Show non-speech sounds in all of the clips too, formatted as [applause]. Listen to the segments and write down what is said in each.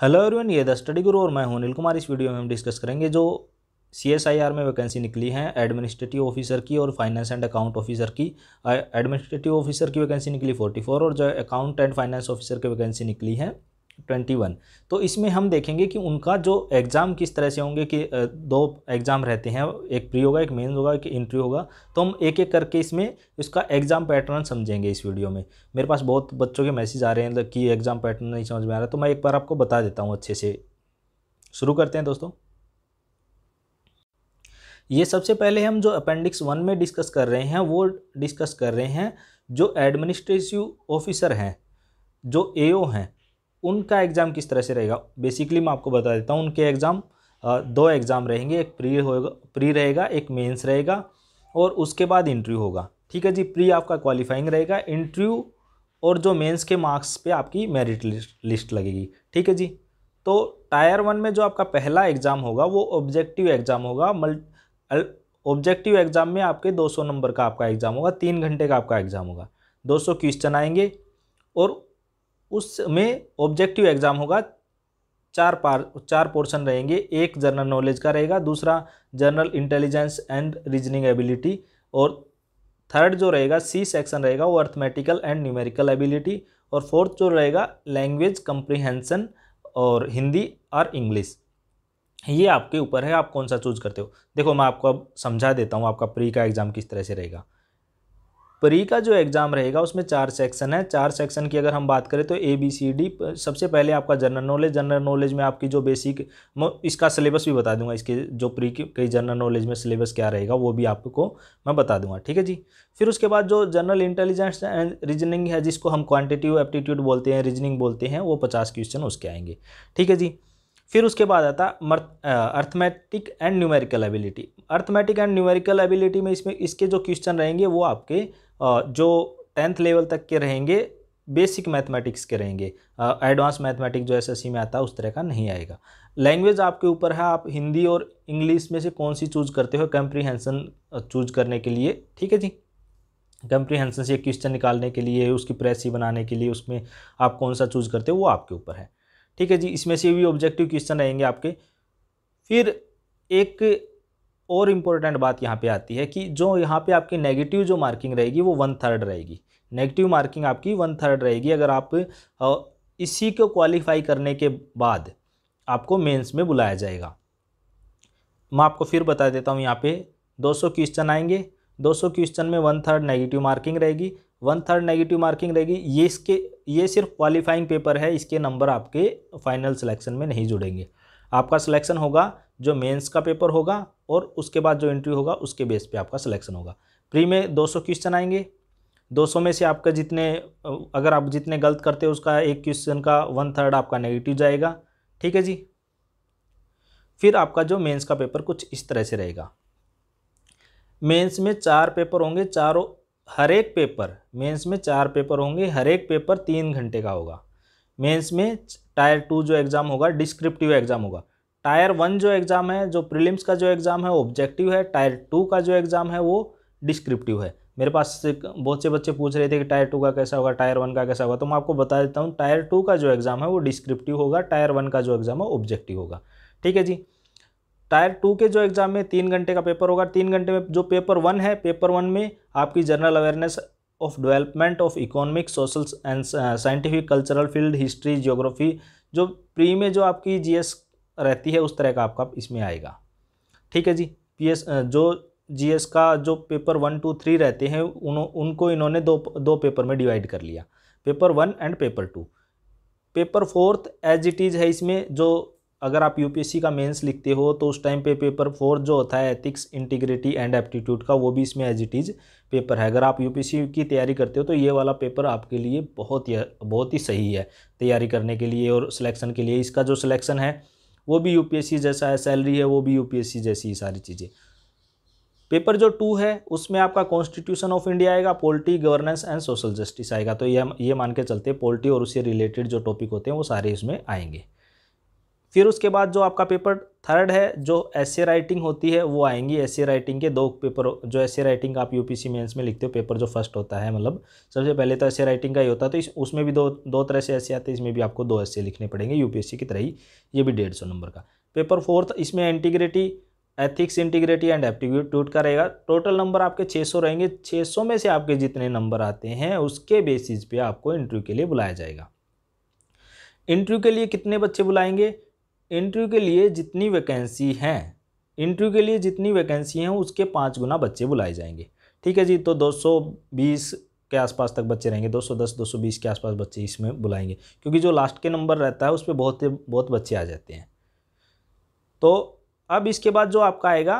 hello everyone ये the study guru और मैं हूं अनिल कुमार इस वीडियो में हम डिस्कस करेंगे जो सी एस आई आर में वैकेंसी निकली है एडमिनिस्ट्रेटिव ऑफिसर की और फाइनेंस एंड अकाउंट ऑफिसर की एडमिनिस्ट्रेटिव ऑफिसर की वैकेंसी निकली फोर्टी फोर और जो अकाउंट एंड फाइनेंस ऑफिसर की वैकेंसी निकली है ट्वेंटी वन तो इसमें हम देखेंगे कि उनका जो एग्ज़ाम किस तरह से होंगे कि दो एग्ज़ाम रहते हैं एक प्री होगा एक मेंस होगा एक इंट्री होगा तो हम एक एक करके इसमें इसका एग्ज़ाम पैटर्न समझेंगे इस वीडियो में मेरे पास बहुत बच्चों के मैसेज आ रहे हैं कि एग्ज़ाम पैटर्न नहीं समझ में आ रहा तो मैं एक बार आपको बता देता हूँ अच्छे से शुरू करते हैं दोस्तों ये सबसे पहले हम जो अपेंडिक्स वन में डिस्कस कर रहे हैं वो डिस्कस कर रहे हैं जो एडमिनिस्ट्रेटिव ऑफिसर हैं जो एओ हैं उनका एग्ज़ाम किस तरह से रहेगा बेसिकली मैं आपको बता देता हूँ उनके एग्ज़ाम दो एग्ज़ाम रहेंगे एक प्री होगा प्री रहेगा एक मेंस रहेगा और उसके बाद इंटरव्यू होगा ठीक है जी प्री आपका क्वालिफाइंग रहेगा इंटरव्यू और जो मेंस के मार्क्स पे आपकी मेरिट लिस्ट लगेगी ठीक है जी तो टायर वन में जो आपका पहला एग्ज़ाम होगा वो ऑब्जेक्टिव एग्ज़ाम होगा मल्ट ऑब्जेक्टिव एग्ज़ाम में आपके दो नंबर का आपका एग्ज़ाम होगा तीन घंटे का आपका एग्ज़ाम होगा दो क्वेश्चन आएंगे और उसमें ऑब्जेक्टिव एग्ज़ाम होगा चार पार चार पोर्शन रहेंगे एक जनरल नॉलेज का रहेगा दूसरा general intelligence and reasoning ability और थर्ड जो रहेगा सी सेक्शन रहेगा वो अर्थमेटिकल एंड न्यूमेरिकल एबिलिटी और फोर्थ जो रहेगा लैंग्वेज कंप्रीहेंसन और हिंदी और इंग्लिश ये आपके ऊपर है आप कौन सा चूज करते हो देखो मैं आपको अब समझा देता हूँ आपका प्री का एग्ज़ाम किस तरह से रहेगा प्री का जो एग्ज़ाम रहेगा उसमें चार सेक्शन है चार सेक्शन की अगर हम बात करें तो ए बी सी डी सबसे पहले आपका जनरल नॉलेज जनरल नॉलेज में आपकी जो बेसिक इसका सिलेबस भी बता दूंगा इसके जो प्री के जनरल नॉलेज में सिलेबस क्या रहेगा वो भी आपको मैं बता दूंगा ठीक है जी फिर उसके बाद जो जनरल इंटेलिजेंस एंड रीजनिंग है जिसको हम क्वान्टिटिव एप्टीट्यूड बोलते हैं रीजनिंग बोलते हैं वो पचास क्वेश्चन उसके आएंगे ठीक है जी फिर उसके बाद आता arithmetic and numerical ability arithmetic and numerical ability में इसमें इसके जो क्वेश्चन रहेंगे वो आपके जो टेंथ लेवल तक के रहेंगे बेसिक मैथमेटिक्स के रहेंगे एडवांस मैथमेटिक्स जो एसएससी में आता है उस तरह का नहीं आएगा लैंग्वेज आपके ऊपर है आप हिंदी और इंग्लिश में से कौन सी चूज करते हो कंप्रीहेंसन चूज करने के लिए ठीक है जी कंप्रीहेंसन से क्वेश्चन निकालने के लिए उसकी प्रेसी बनाने के लिए उसमें आप कौन सा चूज करते हो वो आपके ऊपर है ठीक है जी इसमें से भी ऑब्जेक्टिव क्वेश्चन रहेंगे आपके फिर एक और इम्पोर्टेंट बात यहाँ पे आती है कि जो यहाँ पे आपकी नेगेटिव जो मार्किंग रहेगी वो वन थर्ड रहेगी नेगेटिव मार्किंग आपकी वन थर्ड रहेगी अगर आप इसी को क्वालिफाई करने के बाद आपको मेंस में बुलाया जाएगा मैं आपको फिर बता देता हूँ यहाँ पे 200 क्वेश्चन आएंगे 200 क्वेश्चन में वन थर्ड नेगेटिव मार्किंग रहेगी वन थर्ड नेगेटिव मार्किंग रहेगी ये इसके ये सिर्फ क्वालिफाइंग पेपर है इसके नंबर आपके फाइनल सिलेक्शन में नहीं जुड़ेंगे आपका सिलेक्शन होगा जो मेंस का पेपर होगा और उसके बाद जो इंटरव्यू होगा उसके बेस पे आपका सिलेक्शन होगा प्री में 200 क्वेश्चन आएंगे 200 में से आपका जितने अगर आप जितने गलत करते हो उसका एक क्वेश्चन का वन थर्ड आपका नेगेटिव जाएगा ठीक है जी फिर आपका जो मेन्स का पेपर कुछ इस तरह से रहेगा मेन्स में चार पेपर होंगे चारों हर एक पेपर मेंस में चार पेपर होंगे हर एक पेपर तीन घंटे का होगा मेंस में टायर टू जो एग्ज़ाम होगा डिस्क्रिप्टिव एग्ज़ाम होगा टायर वन जो एग्ज़ाम है जो प्रीलिम्स का जो एग्ज़ाम है ऑब्जेक्टिव है टायर टू का जो एग्ज़ाम है वो डिस्क्रिप्टिव है मेरे पास बहुत से बच्चे पूछ रहे थे कि टायर टू का कैसा होगा टायर वन का कैसा होगा तो मैं आपको बता देता हूँ टायर टू का जो एग्ज़ाम है वो डिस्क्रिप्टिव होगा टायर वन का जो एग्ज़ाम है ऑब्जेक्टिव होगा ठीक है जी टायर टू के जो एग्ज़ाम में तीन घंटे का पेपर होगा तीन घंटे में जो पेपर वन है पेपर वन में आपकी general awareness of development of economic social and scientific cultural field history geography जो प्री में जो आपकी जीएस रहती है उस तरह का आपका इसमें आएगा ठीक है जी पीएस uh, जो जीएस का जो पेपर वन टू थ्री रहते हैं उन, उनको इन्होंने दो दो पेपर में डिवाइड कर लिया paper one and paper two paper fourth as it is है इसमें जो अगर आप यूपीएससी का मेंस लिखते हो तो उस टाइम पे पेपर फोर जो होता है एथिक्स इंटीग्रिटी एंड एप्टीट्यूड का वो भी इसमें एज इट इज़ पेपर है अगर आप यूपीएससी की तैयारी करते हो तो ये वाला पेपर आपके लिए बहुत ही बहुत ही सही है तैयारी करने के लिए और सिलेक्शन के लिए इसका जो सिलेक्शन है वो भी यू जैसा है सैलरी है वो भी यू जैसी ही सारी चीज़ें पेपर जो टू है उसमें आपका कॉन्स्टिट्यूशन ऑफ इंडिया आएगा polity governance and social justice आएगा तो ये ये मान के चलते पोल्ट्री और उससे रिलेटेड जो टॉपिक होते हैं वो सारे इसमें आएंगे फिर उसके बाद जो आपका पेपर थर्ड है जो ऐसे राइटिंग होती है वो आएंगी ऐसे राइटिंग के दो पेपर जो ऐसे राइटिंग आप यूपीसी मेंस में लिखते हो पेपर जो फर्स्ट होता है मतलब सबसे पहले तो ऐसे राइटिंग का ही होता है तो इस उसमें भी दो दो तरह से ऐसे आते हैं इसमें भी आपको दो ऐसे लिखने पड़ेंगे यूपीएससी की तरह ही ये भी डेढ़ सौ नंबर का पेपर फोर्थ इसमें integrity ethics integrity and aptitude का रहेगा टोटल नंबर आपके छः रहेंगे छः में से आपके जितने नंबर आते हैं उसके बेसिस पर आपको इंटरव्यू के लिए बुलाया जाएगा इंटरव्यू के लिए कितने बच्चे बुलाएंगे इंटरव्यू के लिए जितनी वैकेंसी हैं इंटरव्यू के लिए जितनी वैकेंसी हैं उसके पाँच गुना बच्चे बुलाए जाएंगे ठीक है जी तो 220 के आसपास तक बच्चे रहेंगे 210 220 के आसपास बच्चे इसमें बुलाएंगे क्योंकि जो लास्ट के नंबर रहता है उस पर बहुत बहुत बच्चे आ जाते हैं तो अब इसके बाद जो आपका आएगा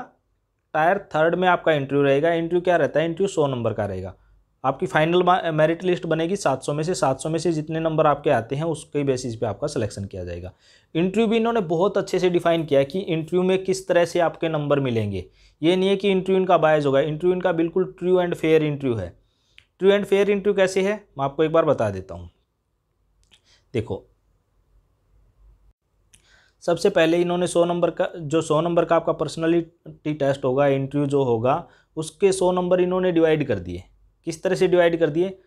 टायर थर्ड में आपका इंटरव्यू रहेगा इंटरव्यू क्या रहता है इंटरव्यू सौ नंबर का रहेगा आपकी फाइनल मेरिट लिस्ट बनेगी 700 में से 700 में से जितने नंबर आपके आते हैं उसके बेसिस पे आपका सिलेक्शन किया जाएगा इंटरव्यू भी इन्होंने बहुत अच्छे से डिफाइन किया कि इंटरव्यू में किस तरह से आपके नंबर मिलेंगे ये नहीं है कि इंटरव्यू इनका बायस होगा इंटरव्यू इनका बिल्कुल ट्रू एंड फेयर इंटरव्यू है ट्रू एंड फेयर इंटरव्यू कैसे है मैं आपको एक बार बता देता हूँ देखो सबसे पहले इन्होंने सौ नंबर का जो सौ नंबर का आपका पर्सनलिटी टेस्ट होगा इंटरव्यू जो होगा उसके सौ नंबर इन्होंने डिवाइड कर दिए किस तरह से डिवाइड कर दिए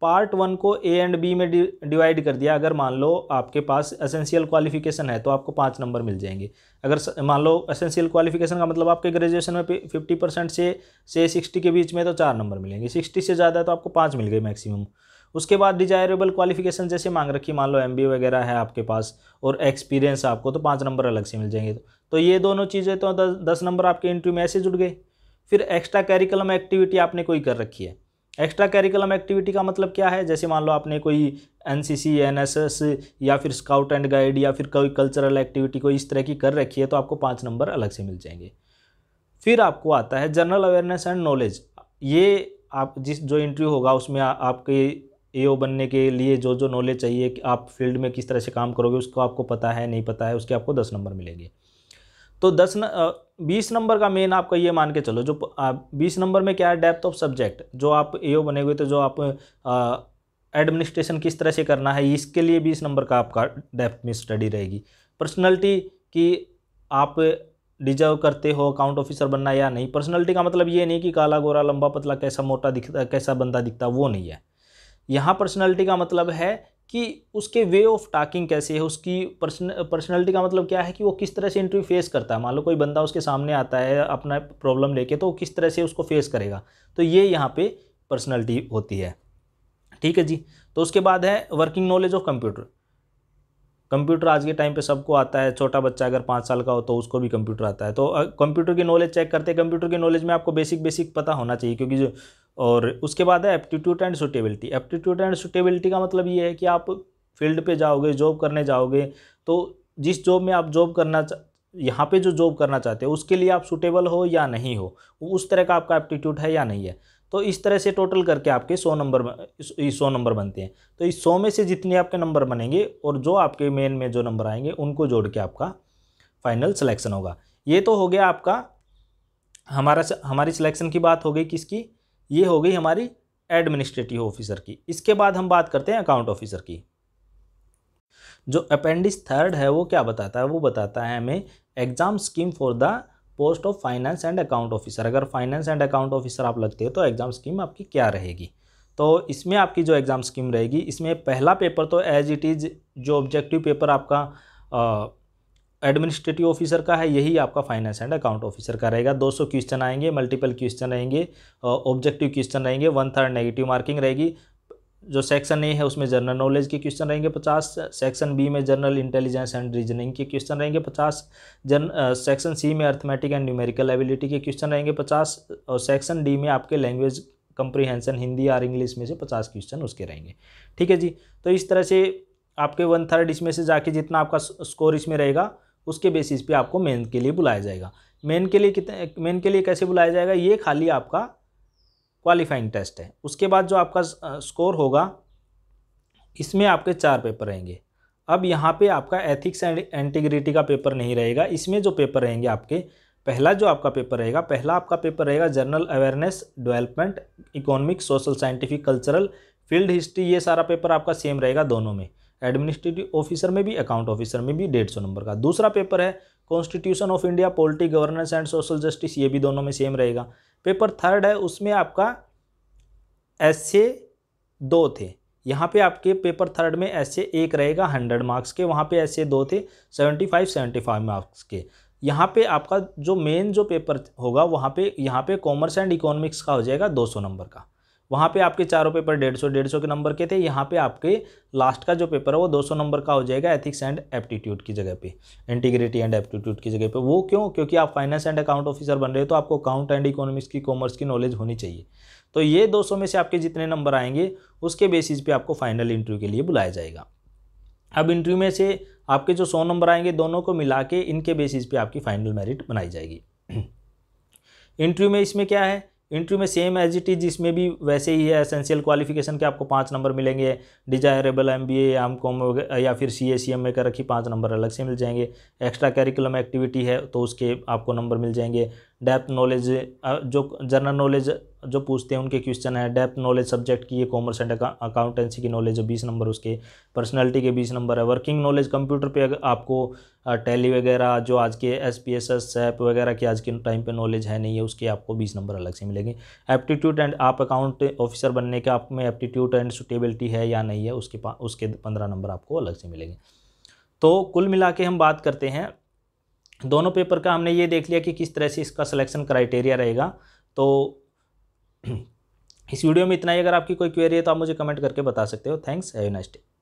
पार्ट वन को ए एंड बी में डिवाइड कर दिया अगर मान लो आपके पास एसेंशियल क्वालिफिकेशन है तो आपको पाँच नंबर मिल जाएंगे अगर मान लो एसेंशियल क्वालिफिकेशन का मतलब आपके ग्रेजुएशन में फिफ्टी परसेंट से से सिक्सटी के बीच में तो चार नंबर मिलेंगे सिक्सटी से ज़्यादा है तो आपको पाँच मिल गए मैक्सिमम उसके बाद डिजायरेबल क्वालिफिकेशन जैसे मांग रखी मान लो एम वगैरह है आपके पास और एक्सपीरियंस आपको तो पाँच नंबर अलग से मिल जाएंगे तो ये दोनों चीज़ें तो दस नंबर आपके इंटरव्यू में ऐसे जुड़ गए फिर एक्स्ट्रा कैरिकुलम एक्टिविटी आपने कोई कर रखी है एक्स्ट्रा कैरिकुलम एक्टिविटी का मतलब क्या है जैसे मान लो आपने कोई एनसीसी एनएसएस या फिर स्काउट एंड गाइड या फिर कोई कल्चरल एक्टिविटी कोई इस तरह की कर रखी है तो आपको पाँच नंबर अलग से मिल जाएंगे फिर आपको आता है जनरल अवेयरनेस एंड नॉलेज ये आप जिस जो इंटरव्यू होगा उसमें आ, आपके ए बनने के लिए जो जो नॉलेज चाहिए कि आप फील्ड में किस तरह से काम करोगे उसको आपको पता है नहीं पता है उसके आपको दस नंबर मिलेंगे तो दस न बीस नंबर का मेन आपका ये मान के चलो जो बीस नंबर में क्या है डेप्थ ऑफ सब्जेक्ट जो आप ए बने हुए तो जो आप एडमिनिस्ट्रेशन किस तरह से करना है इसके लिए बीस नंबर का आपका डेप्थ में स्टडी रहेगी पर्सनैलिटी कि आप डिजर्व करते हो अकाउंट ऑफिसर बनना या नहीं पर्सनैलिटी का मतलब ये नहीं कि काला गोरा लंबा पतला कैसा मोटा दिखता कैसा बंदा दिखता वो नहीं है यहाँ पर्सनैलिटी का मतलब है कि उसके वे ऑफ टॉकिंग कैसे है उसकी पर्सन पर्सनैलिटी का मतलब क्या है कि वो किस तरह से इंटरव्यू फेस करता है मान लो कोई बंदा उसके सामने आता है अपना प्रॉब्लम लेके तो वो किस तरह से उसको फेस करेगा तो ये यहाँ पे पर्सनैलिटी होती है ठीक है जी तो उसके बाद है working knowledge of computer computer आज के टाइम पे सबको आता है छोटा बच्चा अगर पाँच साल का हो तो उसको भी कंप्यूटर आता है तो कंप्यूटर की नॉलेज चेक करते हैं कंप्यूटर की नॉलेज में आपको बेसिक बेसिक पता होना चाहिए क्योंकि जो और उसके बाद है aptitude and suitability aptitude and suitability का मतलब ये है कि आप फील्ड पे जाओगे जॉब करने जाओगे तो जिस जॉब में आप जॉब करना यहाँ पे जो जॉब करना चाहते हो उसके लिए आप सुटेबल हो या नहीं हो उस तरह का आपका एप्टीट्यूड है या नहीं है तो इस तरह से टोटल करके आपके सौ नंबर सौ नंबर बनते हैं तो इस सौ में से जितने आपके नंबर बनेंगे और जो आपके मेन में जो नंबर आएंगे उनको जोड़ के आपका फाइनल सिलेक्शन होगा ये तो हो गया आपका हमारा हमारी सिलेक्शन की बात हो गई किसकी ये हो गई हमारी एडमिनिस्ट्रेटिव ऑफिसर की इसके बाद हम बात करते हैं अकाउंट ऑफिसर की जो अपेंडिक्स थर्ड है वो क्या बताता है वो बताता है हमें exam scheme for the post of finance and account officer अगर फाइनेंस एंड अकाउंट ऑफिसर आप लगते हैं तो एग्ज़ाम स्कीम आपकी क्या रहेगी तो इसमें आपकी जो एग्ज़ाम स्कीम रहेगी इसमें पहला पेपर तो एज इट इज़ जो ऑब्जेक्टिव पेपर आपका एडमिनिस्ट्रेटिव ऑफिसर का है यही आपका फाइनेंस एंड अकाउंट ऑफिसर का रहेगा 200 क्वेश्चन आएंगे मल्टीपल क्वेश्चन रहेंगे ऑब्जेक्टिव क्वेश्चन रहेंगे वन थर्ड नेगेटिव मार्किंग रहेगी जो सेक्शन ए है उसमें जनरल नॉलेज के क्वेश्चन रहेंगे पचास सेक्शन बी में जनरल इंटेलिजेंस एंड रीजनिंग के क्वेश्चन रहेंगे पचास जन सेक्शन सी में अर्थमेटिक एंड न्यूमेरिकल एबिलिटी के क्वेश्चन रहेंगे पचास और सेक्शन डी में आपके लैंग्वेज कंप्रीहेंशन हिंदी और इंग्लिश में से पचास क्वेश्चन उसके रहेंगे ठीक है जी तो इस तरह से आपके वन थर्ड इसमें से जाके जितना आपका स्कोर इसमें रहेगा उसके बेसिस पे आपको मेन के लिए बुलाया जाएगा मेन के लिए कितने मेन के लिए कैसे बुलाया जाएगा ये खाली आपका क्वालिफाइंग टेस्ट है उसके बाद जो आपका स्कोर होगा इसमें आपके चार पेपर रहेंगे अब यहाँ पे आपका एथिक्स एंड एंटीग्रिटी का पेपर नहीं रहेगा इसमें जो पेपर रहेंगे आपके पहला जो आपका पेपर रहेगा पहला आपका पेपर रहेगा general awareness development economic social scientific cultural field history ये सारा पेपर आपका सेम रहेगा दोनों में एडमिनिस्ट्रेटिव ऑफिसर में भी अकाउंट ऑफिसर में भी डेढ़ सौ नंबर का दूसरा पेपर है constitution of India polity governance and social justice ये भी दोनों में सेम रहेगा पेपर थर्ड है उसमें आपका ऐसे दो थे यहाँ पे आपके पेपर थर्ड में ऐसे एक रहेगा हंड्रेड मार्क्स के वहाँ पे ऐसे दो थे seventy five seventy five marks के यहाँ पे आपका जो मेन जो पेपर होगा वहाँ पे यहाँ पे कॉमर्स एंड इकोनॉमिक्स का हो जाएगा दो सौ नंबर का वहाँ पे आपके चारों पेपर डेढ़ सौ डेढ़ सौ के नंबर के थे यहाँ पे आपके लास्ट का जो पेपर है वो दो सौ नंबर का हो जाएगा एथिक्स एंड एप्टीट्यूड की जगह पे इंटीग्रिटी एंड एप्टीट्यूड की जगह पे वो क्यों क्योंकि आप फाइनेंस एंड अकाउंट ऑफिसर बन रहे हो तो आपको अकाउंट एंड इकोनॉमिक्स की कॉमर्स की नॉलेज होनी चाहिए तो ये दो में से आपके जितने नंबर आएंगे उसके बेसिस पर आपको फाइनल इंटरव्यू के लिए बुलाया जाएगा अब इंटरव्यू में से आपके जो सौ नंबर आएंगे दोनों को मिला के इनके बेसिस पे आपकी फाइनल मेरिट बनाई जाएगी इंटरव्यू [clears throat] में इसमें क्या है इंटरव्यू में सेम एज इट इज इसमें भी वैसे ही है एसेंशियल क्वालिफिकेशन के आपको पाँच नंबर मिलेंगे डिजायरेबल एम बी ए या एम कॉम या फिर सी ए सी एम ए का रखी पाँच नंबर अलग से मिल जाएंगे एक्स्ट्रा कैरिकुलम एक्टिविटी है तो उसके आपको नंबर मिल जाएंगे डेप्थ नॉलेज जो जनरल नॉलेज जो पूछते हैं उनके क्वेश्चन है डेप्थ नॉलेज सब्जेक्ट की ये कॉमर्स एंड अकाउंटेंसी की नॉलेज है बीस नंबर उसके पर्सनालिटी के बीस नंबर है वर्किंग नॉलेज कंप्यूटर पे अगर आपको टैली वगैरह जो आज के S P S S SAP वगैरह की आज के टाइम पे नॉलेज है नहीं है उसके आपको बीस नंबर अलग से मिलेंगे एप्टीट्यूड एंड आप अकाउंट ऑफिसर बनने के आप में एप्टीट्यूड एंड सुटेबिलिटी है या नहीं है उसके उसके पंद्रह नंबर आपको अलग से मिलेंगे तो कुल मिला के हम बात करते हैं दोनों पेपर का हमने ये देख लिया कि किस तरह से इसका सिलेक्शन क्राइटेरिया रहेगा तो [clears throat] इस वीडियो में इतना ही अगर आपकी कोई क्वेरी है तो आप मुझे कमेंट करके बता सकते हो थैंक्स हैव नाइस डे